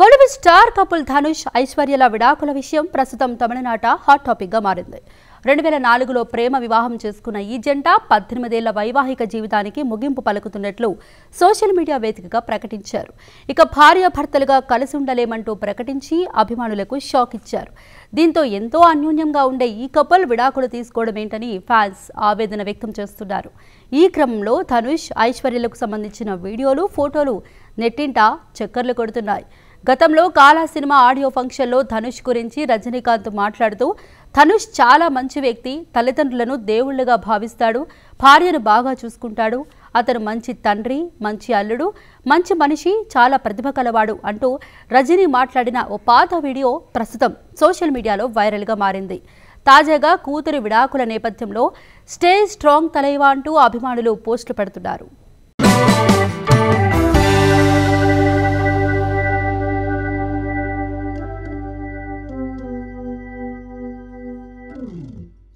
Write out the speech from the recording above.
కొలువు star couple Dhanush ఐశ్వర్యల విడాకుల విషయం ప్రస్తుతం తమిళనాట హాట్ టాపిక్గా మారింది రెండు వేల నాలుగులో ప్రేమ వివాహం చేసుకున్న ఈ జంట పద్దెనిమిదేళ్ల వైవాహిక జీవితానికి ముగింపు పలుకుతున్నట్లు సోషల్ మీడియా వేదికగా ప్రకటించారు ఇక భార్యాభర్తలుగా కలిసి ఉండలేమంటూ ప్రకటించి అభిమానులకు షాక్ ఇచ్చారు దీంతో ఎంతో అన్యోన్యంగా ఉండే ఈ కపుల్ విడాకులు తీసుకోవడం ఏంటని ఫ్యాన్స్ ఆవేదన వ్యక్తం చేస్తున్నారు ఈ క్రమంలో ధనుష్ ఐశ్వర్యలకు సంబంధించిన వీడియోలు ఫోటోలు నెట్టింట చక్కర్లు కొడుతున్నాయి గతంలో కాలా సినిమా ఆడియో ఫంక్షన్లో ధనుష్ గురించి రజనీకాంత్ మాట్లాడుతూ ధనుష్ చాలా మంచి వ్యక్తి తల్లిదండ్రులను దేవుళ్లుగా భావిస్తాడు భార్యను బాగా చూసుకుంటాడు అతను మంచి తండ్రి మంచి అల్లుడు మంచి మనిషి చాలా ప్రతిభ కలవాడు అంటూ రజనీ మాట్లాడిన ఓ పాత వీడియో ప్రస్తుతం సోషల్ మీడియాలో వైరల్గా మారింది తాజాగా కూతురి విడాకుల నేపథ్యంలో స్టే స్ట్రాంగ్ తలైవా అంటూ అభిమానులు పోస్టులు పెడుతున్నారు